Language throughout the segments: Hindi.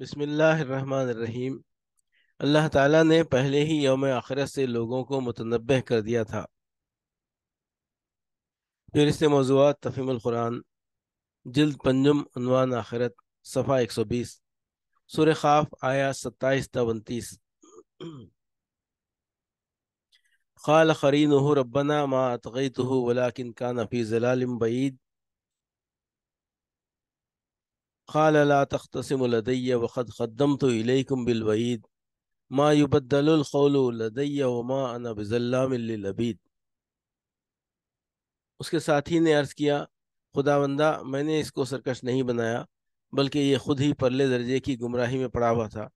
बसमीम अल्लाह ताला ने पहले ही योम आखरत से लोगों को मतनब कर दिया था फिर इससे मौजूद तफीमकुरान जल्द पंजम अनवान आखिरत सफ़ा एक सौ बीस सुर खाफ आया सत्ताईस तवंतीस उनतीस खाल खरीन रबना हो वला किन का नफ़ी जलालम बईद قال لا تختصموا لدي وقد قدمت اليكم بالوعيد ما يبدل القول لدي وما انا بظلام للعبيد उसके साथी ने अर्ज़ किया खुदावंदा मैंने इसको सरकश नहीं बनाया बल्कि ये खुद ही परले दर्जे की गुमराही में पड़ा हुआ था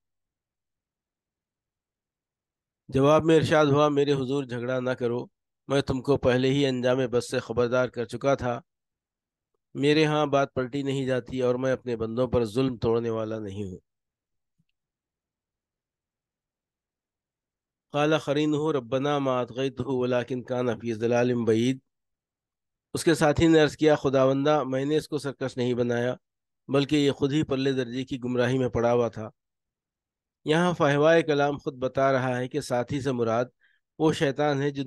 जवाब में इरशाद हुआ मेरे हुजूर झगड़ा ना करो मैं तुमको पहले ही अंजाम बस से ख़बरदार कर चुका था मेरे यहाँ बात पलटी नहीं जाती और मैं अपने बंदों पर जुल्म तोड़ने वाला नहीं हूँ काला खरीन हो रबना मातगत हो वलाकिन कान हफीज दलालम बईद उसके साथी ने अर्ज़ किया खुदावंदा मैंने इसको सरकश नहीं बनाया बल्कि ये खुद ही पल्ले दर्जे की गुमराही में पड़ा हुआ था यहाँ फाहवा कलाम खुद बता रहा है कि साथी से मुराद वो शैतान है जो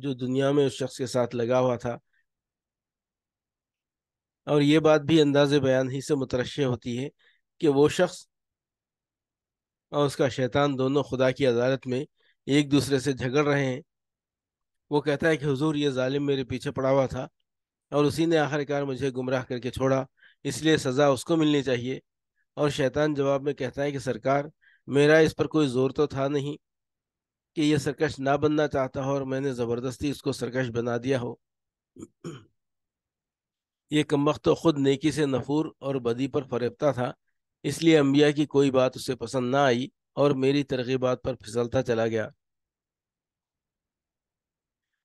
जो दुनिया में उस शख्स के साथ लगा हुआ था और ये बात भी अंदाज बयान ही से मुतरश होती है कि वो शख्स और उसका शैतान दोनों खुदा की अदालत में एक दूसरे से झगड़ रहे हैं वो कहता है कि हजूर ये ालिम मेरे पीछे पड़ा हुआ था और उसी ने आखिरकार मुझे गुमराह करके छोड़ा इसलिए सज़ा उसको मिलनी चाहिए और शैतान जवाब में कहता है कि सरकार मेरा इस पर कोई ज़ोर तो था नहीं कि यह सरकश ना बनना चाहता हो और मैंने ज़बरदस्ती इसको सरकश बना दिया हो ये तो खुद नेकी से नफूर और बदी पर फरेबता था इसलिए अम्बिया की कोई बात उसे पसंद ना आई और मेरी तरगीबात पर फिसलता चला गया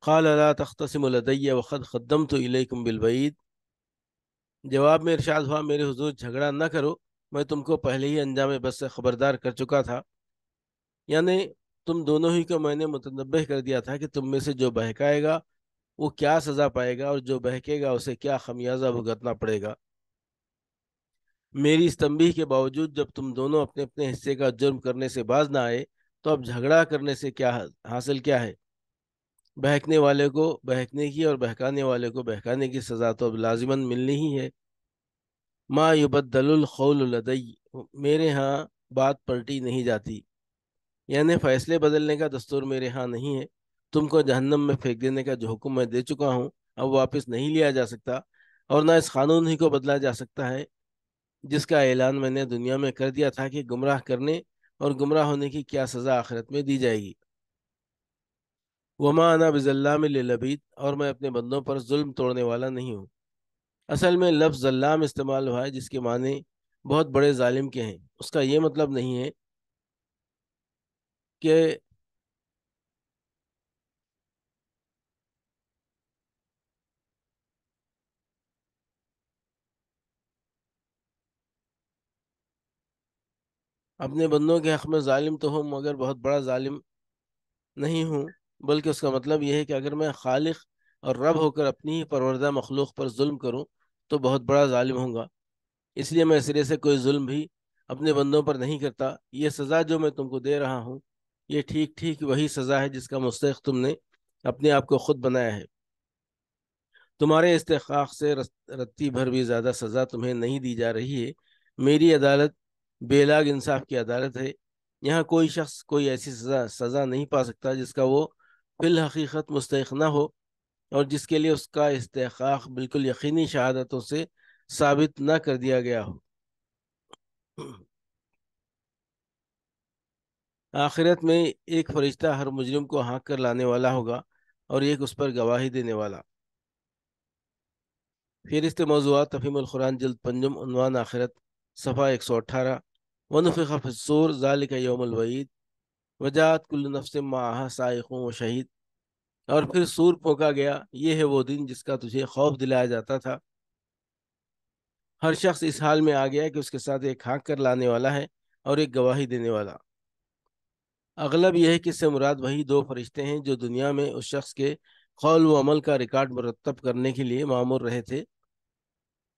खाल अला तख्तसमलदैया वक़द ख़दम तो इलकुम बिलवईद जवाब में इरशाद हुआ मेरे हजूर झगड़ा ना करो मैं तुमको पहले ही अंजाम बस से ख़बरदार कर चुका था यानी तुम दोनों ही को मैंने मुतनबह कर दिया था कि तुम में से जो बहकाएगा वो क्या सजा पाएगा और जो बहकेगा उसे क्या खमियाजा भुगतना पड़ेगा मेरी तंबी के बावजूद जब तुम दोनों अपने अपने हिस्से का जुर्म करने से बाज ना आए तो अब झगड़ा करने से क्या हासिल क्या है बहकने वाले को बहकने की और बहकाने वाले को बहकाने की सज़ा तो अब लाजिमन मिलनी ही है माँ युबदलखौलदई मेरे यहाँ बात पलटी नहीं जाती यानी फ़ैसले बदलने का दस्तूर मेरे यहाँ नहीं है तुमको जहन्नम में फेंक देने का जो हुक्म मैं दे चुका हूँ अब वापस नहीं लिया जा सकता और ना इस कानून ही को बदला जा सकता है जिसका ऐलान मैंने दुनिया में कर दिया था कि गुमराह करने और गुमराह होने की क्या सज़ा आखिरत में दी जाएगी वमा अना बिजल्लाम लबीद और मैं अपने बंदों पर जुल्म तोड़ने वाला नहीं हूँ असल में लफ्ज़ जल्लाम इस्तेमाल हुआ है जिसके माने बहुत बड़े जालिम के हैं उसका ये मतलब नहीं है कि अपने बंदों के हक में ालिम तो हूँ मगर बहुत बड़ा ालिम नहीं हूँ बल्कि उसका मतलब यह है कि अगर मैं खालिख और रब होकर अपनी ही परवरदा मखलूक पर म करूँ तो बहुत बड़ा ालिम होगा इसलिए मैं सिरे से कोई म भी अपने बंदों पर नहीं करता यह सज़ा जो मैं तुमको दे रहा हूँ ये ठीक ठीक वही सज़ा है जिसका मुस्तक तुमने अपने आप को खुद बनाया है तुम्हारे इस्तेखाक से रत्ती भर भी ज़्यादा सज़ा तुम्हें नहीं दी जा रही है मेरी अदालत बेलाग इंसाफ की अदालत है यहाँ कोई शख्स कोई ऐसी सज़ा सज़ा नहीं पा सकता जिसका वो फिल हकीकत मुस्तक न हो और जिसके लिए उसका इस्तेकाक बिल्कुल यकीनी शहादतों से साबित ना कर दिया गया हो आखिरत में एक फरिश्ता हर मुजरिम को हाँक कर लाने वाला होगा और एक उस पर गवाही देने वाला फिर इस मौजूद तफीमान जल्द पंजम उनवान आखिरत सफ़ा एक सौ अट्ठारह वनफ़ा फसूर ज़ालिक योमलवईद वजात कुल नफ्स माह साइकों व शहीद और फिर सूर पोंका गया ये है वो दिन जिसका तुझे खौफ दिलाया जाता था हर शख्स इस हाल में आ गया कि उसके साथ एक हाँक कर लाने वाला है और एक गवाही देने वाला अगलब यह है कि इससे मुराद वही दो फरिश्ते हैं जो दुनिया में उस शख्स के कौल व अमल का रिकॉर्ड मरतब करने के लिए मामूर रहे थे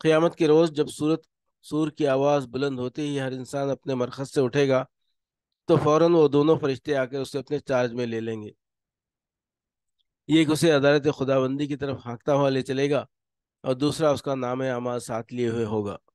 क़यामत के रोज़ जब सूरत सूर की आवाज़ बुलंद होते ही हर इंसान अपने मरकज़ से उठेगा तो फौरन वो दोनों फरिश्ते आकर उसे अपने चार्ज में ले लेंगे ये एक उसे अदालत खुदाबंदी की तरफ हाँकता हुआ ले चलेगा और दूसरा उसका नाम आमाज साथ लिए हुए होगा